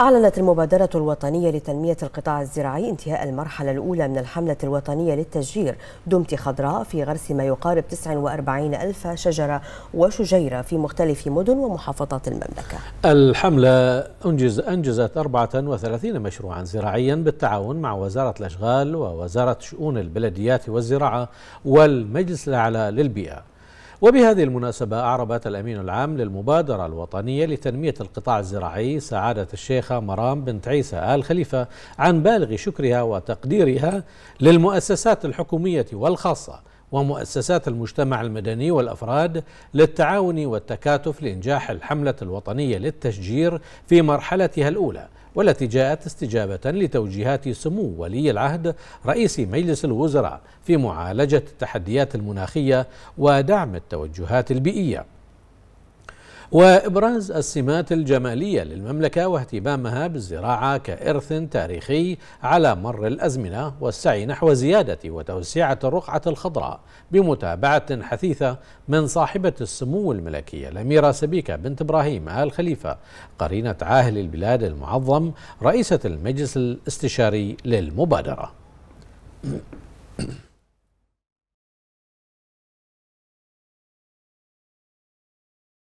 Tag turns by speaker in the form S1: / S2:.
S1: أعلنت المبادرة الوطنية لتنمية القطاع الزراعي انتهاء المرحلة الأولى من الحملة الوطنية للتشجير دمتي خضراء في غرس ما يقارب 49 ألف شجرة وشجيرة في مختلف مدن ومحافظات المملكة
S2: الحملة أنجز أنجزت 34 مشروعا زراعيا بالتعاون مع وزارة الأشغال ووزارة شؤون البلديات والزراعة والمجلس الأعلى للبيئة وبهذه المناسبة أعربت الأمين العام للمبادرة الوطنية لتنمية القطاع الزراعي سعادة الشيخة مرام بنت عيسى آل خليفة عن بالغ شكرها وتقديرها للمؤسسات الحكومية والخاصة ومؤسسات المجتمع المدني والافراد للتعاون والتكاتف لانجاح الحمله الوطنيه للتشجير في مرحلتها الاولى والتي جاءت استجابه لتوجيهات سمو ولي العهد رئيس مجلس الوزراء في معالجه التحديات المناخيه ودعم التوجهات البيئيه وإبراز السمات الجمالية للمملكة واهتمامها بالزراعة كإرث تاريخي على مر الأزمنة والسعي نحو زيادة وتوسعة الرقعة الخضراء بمتابعة حثيثة من صاحبة السمو الملكية الأميرة سبيكة بنت إبراهيم آل خليفة قرينة عاهل البلاد المعظم رئيسة المجلس الاستشاري للمبادرة